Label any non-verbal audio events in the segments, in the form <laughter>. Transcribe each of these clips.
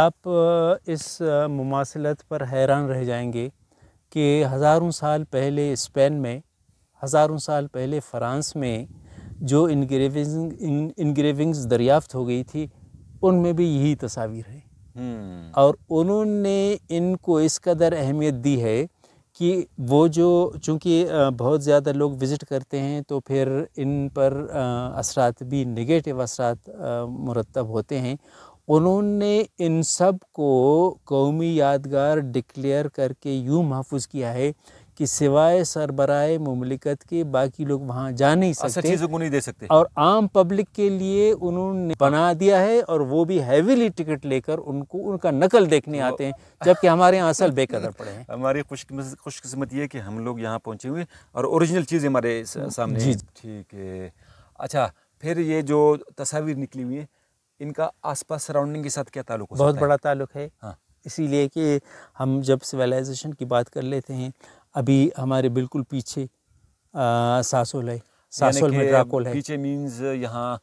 आप इस मुमासलत पर हैरान रह जाएंगे कि हज़ारों साल पहले स्पेन में हज़ारों साल पहले फ़्रांस में जो इनग्रेविंग इनग्रेविंग्स दरियाफ्त हो गई थी उनमें भी यही तस्वीर है हम्म। और उन्होंने इनको इस कदर अहमियत दी है कि वो जो चूँकि बहुत ज़्यादा लोग विज़िट करते हैं तो फिर इन पर असरात भी नेगेटिव असरात मुरतब होते हैं उन्होंने इन सब को कौमी यादगार डिक्लेयर करके यूँ महफूज किया है कि सिवाय सरबराए ममलिकत के बाकी लोग वहाँ जा नहीं सकते को नहीं दे सकते और आम पब्लिक के लिए उन्होंने बना दिया है और वो भी हैवीली टिकट लेकर उनको उनका नकल देखने आते हैं जबकि हमारे यहाँ असल बेकदर <laughs> पड़े हैं हमारी खुशकस्मत ये कि हम लोग यहाँ पहुँचे हुए और ओरिजिनल चीज़ हमारे सामने ठीक है अच्छा फिर ये जो तस्वीर निकली हुई है इनका आसपास सराउंडिंग के साथ क्या ताल्लुक है बहुत बड़ा ताल्लुक है हाँ। इसीलिए कि हम जब सिविलाइजेशन की बात कर लेते हैं अभी हमारे बिल्कुल पीछे सासोल है सासोल में ड्राकोल है पीछे मींस यहाँ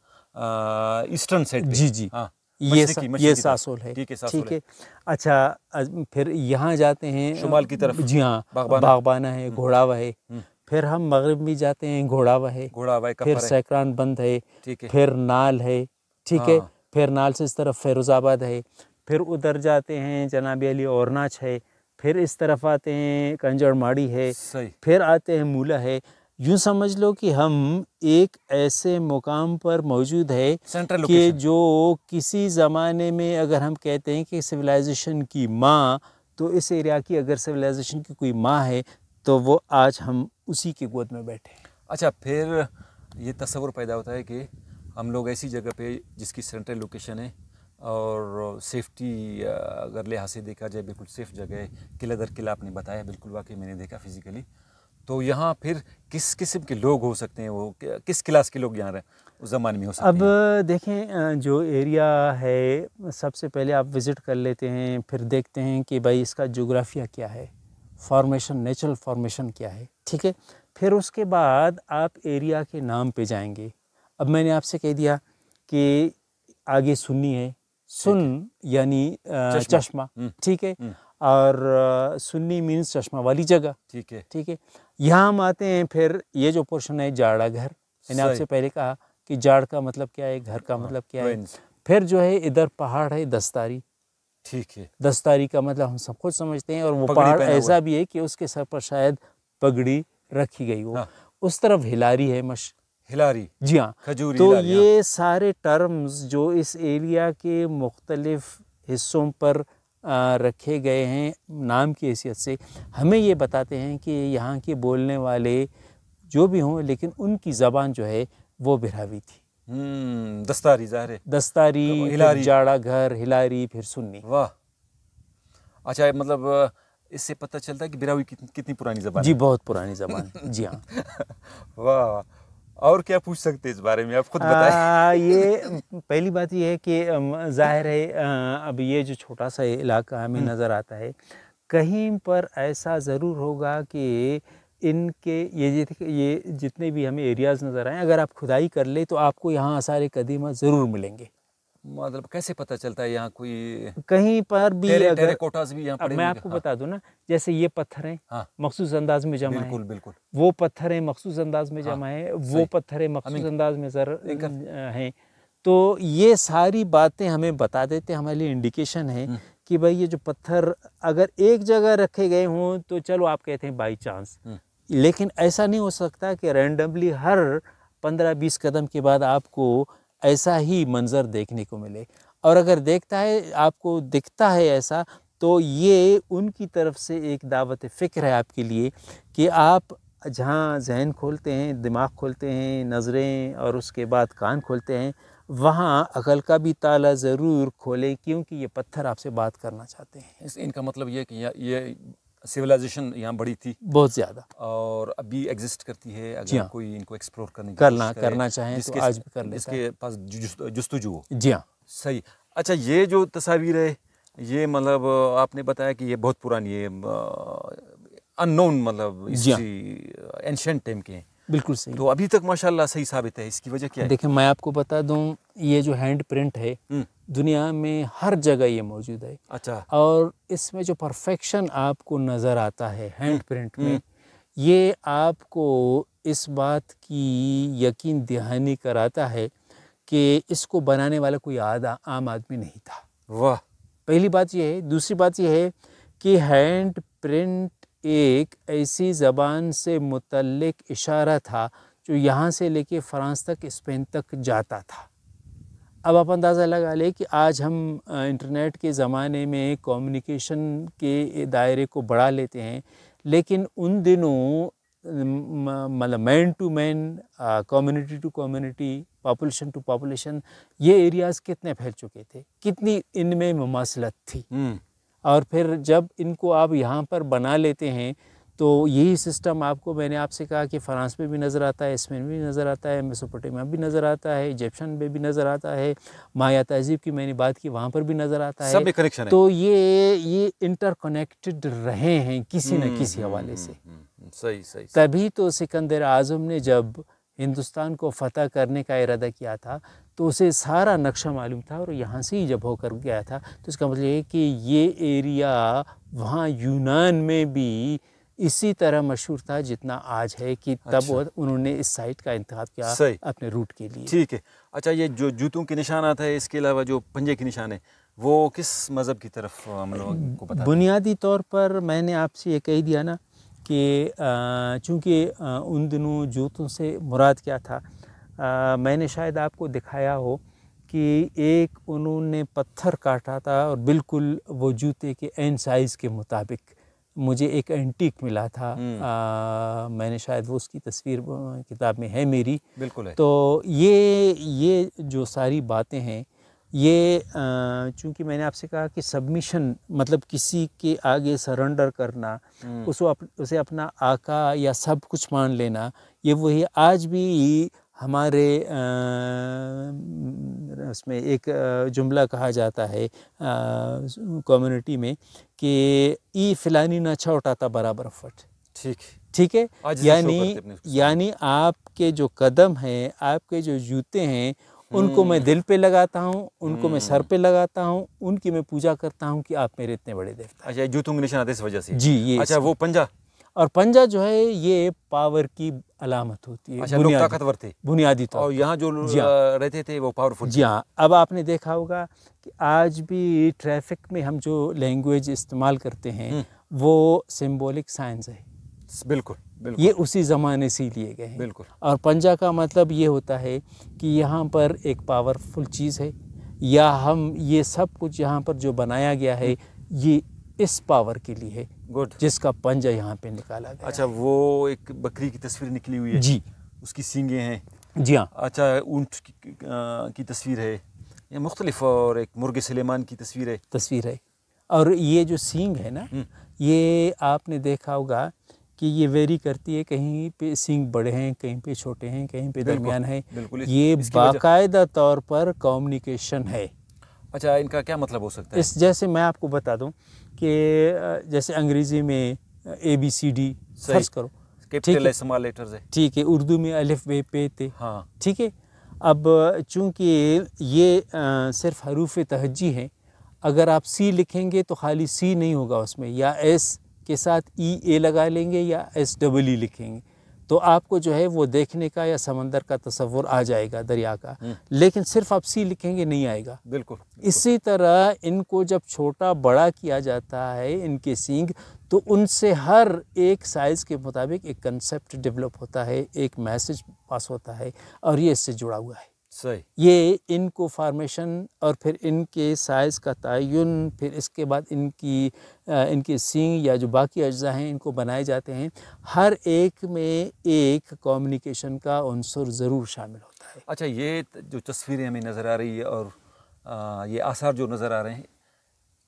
ईस्टर्न साइड जी जी हाँ, ये ये सासोल है ठीक है ठीक है अच्छा फिर यहाँ जाते हैं शुमाल की तरफ जी हाँ बागबाना, बागबाना है हम्म। घोड़ावा है हम्म। फिर हम मगरब में जाते हैं घोड़ावा है घोड़ावा फिर सैकरान बंद है फिर नाल है ठीक है हाँ। फिर नाल से इस तरफ फेरोज़ाबाद है फिर उधर जाते हैं जनाब अली नाच है फिर इस तरफ आते हैं कंजड़ माड़ी है फिर आते हैं मूला है यूँ समझ लो कि हम एक ऐसे मुकाम पर मौजूद है कि जो किसी ज़माने में अगर हम कहते हैं कि सिविलाइजेशन की माँ तो इस एरिया की अगर सिविलाइजेशन की कोई माँ है तो वो आज हम उसी की गोद में बैठे अच्छा फिर ये तस्वुर पैदा होता है कि हम लोग ऐसी जगह पे जिसकी सेंट्रल लोकेशन है और सेफ्टी अगर लिहाज से देखा जाए बिल्कुल सेफ़ जगह है किला दर किला आपने बताया बिल्कुल वाकई मैंने देखा फिज़िकली तो यहाँ फिर किस किस्म के लोग हो सकते हैं वो किस क्लास के लोग यहाँ रहे उस ज़माने में हो सकते अब हैं? देखें जो एरिया है सबसे पहले आप विज़िट कर लेते हैं फिर देखते हैं कि भाई इसका जोग्राफिया क्या है फॉर्मेशन नेचुरल फॉर्मेशन क्या है ठीक है फिर उसके बाद आप एरिया के नाम पे जाएंगे अब मैंने आपसे कह दिया कि आगे सुननी है सुन यानी चश्मा ठीक है हम्म। हम्म। और सुन्नी मीन्स चश्मा वाली जगह ठीक है ठीक है यहाँ हम आते हैं फिर ये जो पोर्शन है जाड़ा घर मैंने आपसे पहले कहा कि जाड़ का मतलब क्या है घर का हाँ, मतलब क्या है फिर जो है इधर पहाड़ है दस्तारी ठीक है दस्तारी का मतलब हम सब कुछ समझते हैं और वो पहाड़ ऐसा भी है कि उसके सर पर शायद पगड़ी रखी गई हो हाँ। उस तरफ हिलारी है मश हिलारी जी हाँ खजूरी तो ये हाँ। सारे टर्म्स जो इस एरिया के मुख्तलफ़ हिस्सों पर रखे गए हैं नाम की हैसियत से हमें ये बताते हैं कि यहाँ के बोलने वाले जो भी हों लेकिन उनकी ज़बान जो है वो बिरावी थी हम्म, दस्तारी ज़ाहिर दस्तारी तो हिलारी जाड़ा घर हिलारी फिर सुन्नी वाह अच्छा मतलब इससे पता चलता है कि बिरावी कितनी पुरानी ज़बान जी बहुत पुरानी ज़बान जी हाँ <laughs> वाह और क्या पूछ सकते हैं इस बारे में आप खुद बताएं ये पहली बात ये है कि जाहिर है अब ये जो छोटा सा इलाका हमें हम्म। नज़र आता है कहीं पर ऐसा ज़रूर होगा कि इनके ये ये जितने भी हमें एरियाज़ नज़र आए अगर आप खुदाई कर ले तो आपको यहाँ आसार कदीमा ज़रूर मिलेंगे मतलब कैसे पता चलता है यहाँ कोई कहीं पर भी तेरे, अगर, टेरे भी यहां पड़े मैं आपको हाँ। बता दू ना जैसे ये पत्थर है हाँ। मखसूस अंदाज में जमा बिल्कुल, है वो पत्थर है मखसूस अंदाज में जमा हाँ। है वो पत्थर है मखसूस अंदाज में जर है तो ये सारी बातें हमें बता देते हमारे लिए इंडिकेशन है हम्म। कि भाई ये जो पत्थर अगर एक जगह रखे गए हों तो चलो आप कहते हैं बाई चांस हम्म। लेकिन ऐसा नहीं हो सकता कि रैंडमली हर पंद्रह बीस कदम के बाद आपको ऐसा ही मंज़र देखने को मिले और अगर देखता है आपको दिखता है ऐसा तो ये उनकी तरफ से एक दावत फ़िक्र है आपके लिए कि आप जहाँ जहन खोलते हैं दिमाग खोलते हैं नज़रें और उसके बाद कान खोलते हैं वहाँ अकल का भी ताला ज़रूर खोलें क्योंकि ये पत्थर आपसे बात करना चाहते हैं इस इनका मतलब ये कि ये सिविलाइजेशन यहाँ बड़ी थी बहुत ज़्यादा और अभी एग्जिस्ट करती है अगर हाँ। कोई इनको एक्सप्लोर करने करना करना चाहें तो आज भी कर इसके पास जस्तुजू हो जी हाँ सही अच्छा ये जो तस्वीर है ये मतलब आपने बताया कि ये बहुत पुरानी है अननोन मतलब एंशेंट टाइम हाँ। के हैं बिल्कुल सही तो अभी तक माशाल्लाह सही साबित है इसकी वजह क्या है देखिए मैं आपको बता दूं ये जो हैंड प्रिंट है हम्म। दुनिया में हर जगह ये मौजूद है अच्छा और इसमें जो परफेक्शन आपको नज़र आता है हैंड हम्म, प्रिंट में हम्म। ये आपको इस बात की यकीन दहानी कराता है कि इसको बनाने वाला कोई आदा आम आदमी नहीं था वाह पहली बात यह है दूसरी बात यह है कि हैंड प्रिंट एक ऐसी ज़बान से मुतलक इशारा था जो यहाँ से लेके फ़्रांस तक स्पेन तक जाता था अब आप अंदाज़ा लगा लें कि आज हम इंटरनेट के ज़माने में कम्युनिकेशन के दायरे को बढ़ा लेते हैं लेकिन उन दिनों मतलब man to man community to community population to population ये एरियाज़ कितने फैल चुके थे कितनी इनमें ममासलत थी हम्म। और फिर जब इनको आप यहाँ पर बना लेते हैं तो यही सिस्टम आपको मैंने आपसे कहा कि फ़्रांस में भी नज़र आता है स्पेन में भी नज़र आता है मेसोपोटामिया भी नज़र आता है इजिप्शन में भी नज़र आता है माया तहजीब की मैंने बात की वहाँ पर भी नज़र आता है सब में कनेक्शन तो ये ये इंटरकनेक्टेड रहे हैं किसी न हम्म, किसी हम्म, हवाले हम्म, से सही सही तभी तो सिकंदर आजम ने जब हिंदुस्तान को फतह करने का इरादा किया था तो उसे सारा नक्शा मालूम था और यहाँ से ही जब होकर गया था तो इसका मतलब ये कि ये एरिया वहाँ यूनान में भी इसी तरह मशहूर था जितना आज है कि तब अच्छा। उन्होंने इस साइट का इंतजाम किया सही। अपने रूट के लिए ठीक है अच्छा ये जो जूतों के निशाना है इसके अलावा जो पंजे के निशान है वो किस मज़हब की तरफ हम लोगों को पता बुनियादी तौर पर मैंने आपसे ये कह दिया ना कि चूँकि उन दिनों जूतों से मुराद क्या था आ, मैंने शायद आपको दिखाया हो कि एक उन्होंने पत्थर काटा था और बिल्कुल वो जूते के एन साइज़ के मुताबिक मुझे एक एंटीक मिला था हम्म। आ, मैंने शायद वो उसकी तस्वीर किताब में है मेरी बिल्कुल है। तो ये ये जो सारी बातें हैं ये चूंकि मैंने आपसे कहा कि सबमिशन मतलब किसी के आगे सरेंडर करना हम्म। उसको अप, उसे अपना आका या सब कुछ मान लेना ये वही आज भी हमारे उसमें एक जुमला कहा जाता है कम्युनिटी में कि ई फिलानी ना छोटाता बराबर फट ठीक ठीक है यानी यानी आपके जो कदम हैं आपके जो जूते हैं उनको मैं हम्म। दिल पे लगाता हूँ उनको मैं सर हम्म। पे लगाता हूँ उनकी मैं पूजा करता हूँ कि आप मेरे इतने बड़े देवता अच्छा जूतों के निशान आते इस वजह से जी ये अच्छा वो पंजा और पंजा जो है ये पावर की अलामत होती है अच्छा, बुनियादी ताकतवर थे बुनियादी तो और यहाँ जो हाँ। रहते थे वो पावरफुल जी हाँ अब आपने देखा होगा कि आज भी ट्रैफिक में हम जो लैंग्वेज इस्तेमाल करते हैं हम्म। वो सिम्बोलिक साइंस है बिल्कुल ये उसी ज़माने से लिए गए हैं बिल्कुल और पंजा का मतलब ये होता है कि यहाँ पर एक पावरफुल चीज़ है या हम ये सब कुछ यहाँ पर जो बनाया गया है हम्म। ये इस पावर के लिए है गुड जिसका पंजा यहाँ पे निकाला गया अच्छा वो एक बकरी की तस्वीर निकली हुई है जी उसकी सींगे हैं जी हाँ अच्छा ऊँट की, की तस्वीर है ये मुख्तलिफ और एक मुर्गे सलेमान की तस्वीर है तस्वीर है और ये जो सींग है ना हम्म। ये आपने देखा होगा कि ये वेरी करती है कहीं पे सिंग बड़े हैं कहीं पे छोटे हैं कहीं पे दरमियान है ये बाकायदा तौर पर कम्युनिकेशन है अच्छा इनका क्या मतलब हो सकता है इस जैसे मैं आपको बता दूं कि जैसे अंग्रेज़ी में A B C D search करो ठीक है उर्दू में अलिफ बे पे थे हाँ ठीक है अब चूंकि ये आ, सिर्फ हरूफ तहजी हैं अगर आप सी लिखेंगे तो खाली सी नहीं होगा उसमें या एस के साथ ई e, ए लगा लेंगे या एस डबल ई लिखेंगे तो आपको जो है वो देखने का या समंदर का तस्वुर आ जाएगा दरिया का हम्म। लेकिन सिर्फ आप सी लिखेंगे नहीं आएगा बिल्कुल, बिल्कुल इसी तरह इनको जब छोटा बड़ा किया जाता है इनके सींग तो उनसे हर एक साइज़ के मुताबिक एक कंसेप्ट डेवलप होता है एक मैसेज पास होता है और ये इससे जुड़ा हुआ है सही ये इनको फार्मेशन और फिर इनके साइज़ का तयन फिर इसके बाद इनकी इनके सींग या जो बाकी अज्जा हैं इनको बनाए जाते हैं हर एक में एक कम्युनिकेशन का अनसर ज़रूर शामिल होता है अच्छा ये जो तस्वीरें हमें नज़र आ रही है और आ, ये आसार जो नज़र आ रहे हैं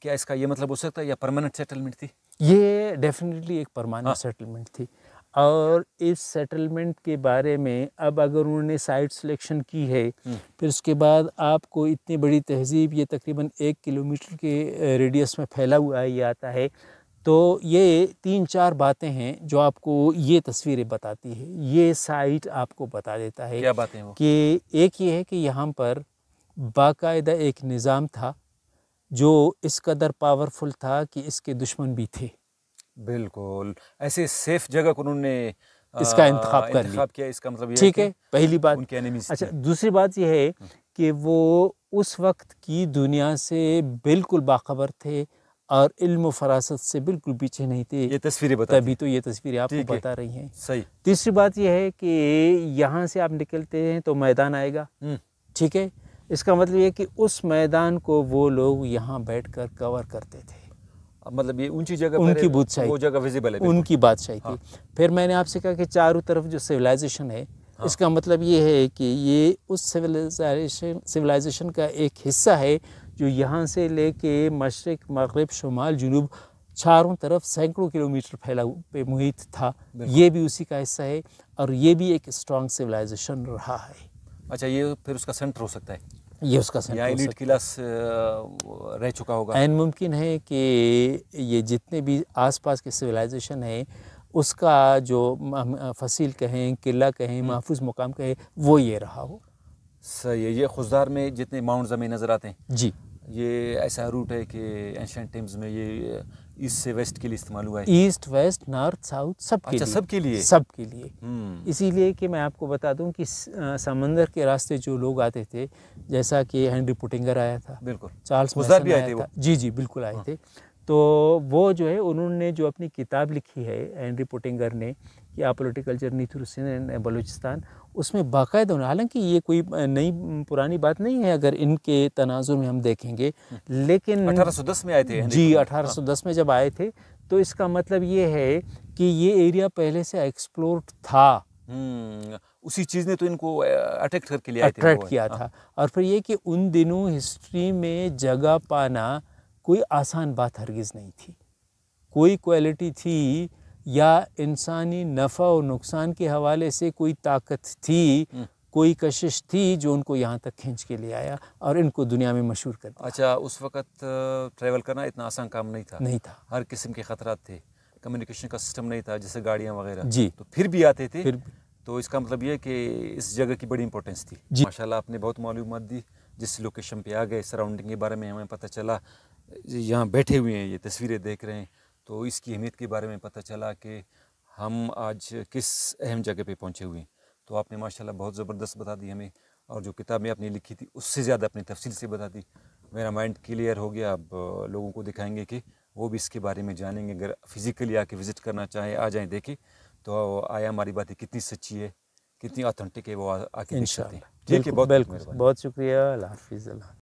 क्या इसका ये मतलब हो सकता है या परमानेंट सेटलमेंट थी ये डेफिनेटली एक परमानेंट हाँ। सेटलमेंट थी और इस सेटलमेंट के बारे में अब अगर उन्होंने साइट सिलेक्शन की है हम्म। फिर उसके बाद आपको इतनी बड़ी तहजीब ये तकरीबन एक किलोमीटर के रेडियस में फैला हुआ ये आता है तो ये तीन चार बातें हैं जो आपको ये तस्वीरें बताती है ये साइट आपको बता देता है क्या बातें कि एक ये है कि यहाँ पर बाकायदा एक निज़ाम था जो इस कदर पावरफुल था कि इसके दुश्मन भी थे बिल्कुल ऐसे सेफ जगह को उन्होंने इसका इंतखाब कर लिया किया इसका मतलब ठीक है पहली बात उनके अच्छा दूसरी बात यह है हम्म। कि वो उस वक्त की दुनिया से बिल्कुल बाखबर थे और इल्म फरासत से बिल्कुल पीछे नहीं थे ये तस्वीरें बता तभी तो ये तस्वीरें आपको बता रही हैं सही तीसरी बात यह है कि यहाँ से आप निकलते हैं तो मैदान आएगा हम्म। ठीक है इसका मतलब ये कि उस मैदान को वो लोग यहाँ बैठकर कवर करते थे मतलब ये ऊंची जगह उनकी बादशाही वो जगह विजिबल है उनकी बात हाँ। थी फिर मैंने आपसे कहा कि चारों तरफ जो सिविलाइजेशन है हाँ। इसका मतलब ये है कि ये उस सिविलाइजेशन सिविलाइजेशन का एक हिस्सा है जो यहाँ से लेके मशरक मगरब शुमाल जुनूब चारों तरफ सैकड़ों किलोमीटर फैला पे मुहित था ये भी उसी का हिस्सा है और ये भी एक स्ट्रॉन्ग सिविलाइजेशन रहा है अच्छा ये फिर उसका सेंटर हो सकता है ये उसका एलिट क्लास रह चुका होगा एन मुमकिन है कि ये जितने भी आसपास के सिविलाइजेशन है उसका जो फसील कहें किला कहें हम्म। महफूज मुकाम कहें वो ये रहा हो सही है ये खुशदार में जितने माउंट ज़मीन नज़र आते हैं जी ये ऐसा रूट है कि एंशेंट टाइम्स में ये ईस्ट से वेस्ट के लिए इस्तेमाल हुआ है ईस्ट वेस्ट नॉर्थ साउथ सब के अच्छा, लिए सब के लिए सब के लिए हम्म। इसीलिए कि मैं आपको बता दूं कि समंदर के रास्ते जो लोग आते थे जैसा कि हेनरी पुटिंगर आया था बिल्कुल चार्ल्स भी आए थे जी जी बिल्कुल आए हाँ। थे तो वो जो है उन्होंने जो अपनी किताब लिखी है हेनरी पुटिंगर ने या political journey through Sindh and Balochistan उसमें बाकायदा होना हालांकि ये कोई नई पुरानी बात नहीं है अगर इनके तनाजुर में हम देखेंगे लेकिन 1810 में आए थे जी 1810 हाँ। में जब आए थे तो इसका मतलब ये है कि ये एरिया पहले से एक्सप्लोर था हम्म, उसी चीज़ ने तो इनको अट्रैक्ट करके लिया अट्रैक्ट किया हाँ। था और फिर ये कि उन दिनों हिस्ट्री में जगह पाना कोई आसान बात हरगिज़ नहीं थी कोई क्वालिटी थी या इंसानी नफ़ा और नुकसान के हवाले से कोई ताकत थी हम्म। कोई कशिश थी जो उनको यहाँ तक खींच के ले आया और इनको दुनिया में मशहूर कर दिया अच्छा उस वक्त ट्रैवल करना इतना आसान काम नहीं था नहीं था हर किस्म के ख़तरा थे कम्युनिकेशन का सिस्टम नहीं था जैसे गाड़ियाँ वगैरह जी तो फिर भी आते थे फिर तो इसका मतलब ये कि इस जगह की बड़ी इंपॉर्टेंस थी माशा आपने बहुत मालूम दी जिस लोकेशन पर आ गए सराउंडिंग के बारे में हमें पता चला यहाँ बैठे हुए हैं ये तस्वीरें देख रहे हैं तो इसकी अहमियत के बारे में पता चला कि हम आज किस अहम जगह पे पहुँचे हुए हैं तो आपने माशाल्लाह बहुत ज़बरदस्त बता दी हमें और जो किताबें आपने लिखी थी उससे ज़्यादा अपनी तफसील से बता दी मेरा माइंड क्लियर हो गया अब लोगों को दिखाएंगे कि वो भी इसके बारे में जानेंगे अगर फिज़िकली आके विज़िट करना चाहें आ जाएँ देखें तो आया हमारी बातें कितनी सच्ची है कितनी ऑथेंटिक है वो आके इन ठीक है बहुत बिल्कुल बहुत शुक्रिया